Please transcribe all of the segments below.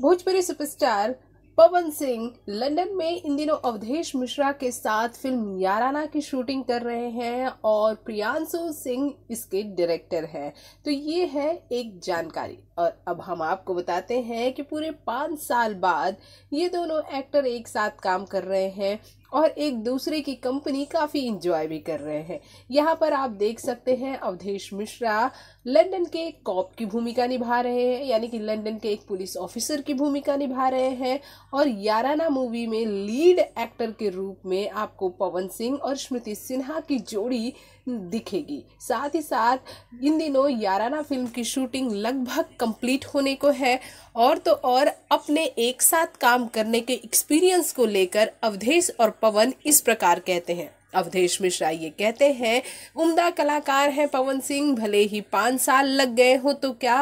Bhojpuri superstar Pawan Singh London में इन दिनों अवधेश मिश्रा के साथ फिल्म याराना की शूटिंग कर रहे हैं और प्रियांशु सिंह इसके डायरेक्टर हैं तो ये है एक जानकारी और अब हम आपको बताते हैं कि पूरे पाँच साल बाद ये दोनों एक्टर एक साथ काम कर रहे हैं और एक दूसरे की कंपनी काफ़ी इंजॉय भी कर रहे हैं यहाँ पर आप देख सकते हैं अवधेश मिश्रा लंदन के एक कॉप की भूमिका निभा रहे हैं यानी कि लंदन के एक पुलिस ऑफिसर की भूमिका निभा रहे हैं और याराना मूवी में लीड एक्टर के रूप में आपको पवन सिंह और स्मृति सिन्हा की जोड़ी दिखेगी साथ ही साथ इन दिनों याराना फिल्म की शूटिंग लगभग कंप्लीट होने को है और तो और अपने एक साथ काम करने के एक्सपीरियंस को लेकर अवधेश और पवन इस प्रकार कहते हैं अवधेश मिश्रा ये कहते हैं उम्दा कलाकार हैं पवन सिंह भले ही पाँच साल लग गए हो तो क्या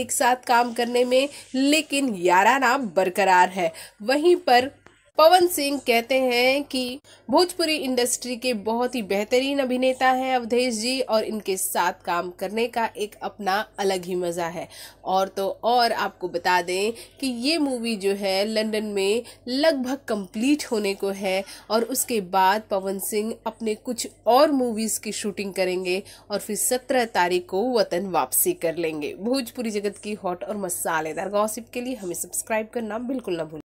एक साथ काम करने में लेकिन याराना बरकरार है वहीं पर पवन सिंह कहते हैं कि भोजपुरी इंडस्ट्री के बहुत ही बेहतरीन अभिनेता हैं अवधेश जी और इनके साथ काम करने का एक अपना अलग ही मज़ा है और तो और आपको बता दें कि ये मूवी जो है लंदन में लगभग कंप्लीट होने को है और उसके बाद पवन सिंह अपने कुछ और मूवीज़ की शूटिंग करेंगे और फिर सत्रह तारीख को वतन वापसी कर लेंगे भोजपुरी जगत की हॉट और मसालेदार गॉसिप के लिए हमें सब्सक्राइब करना बिल्कुल ना भूलें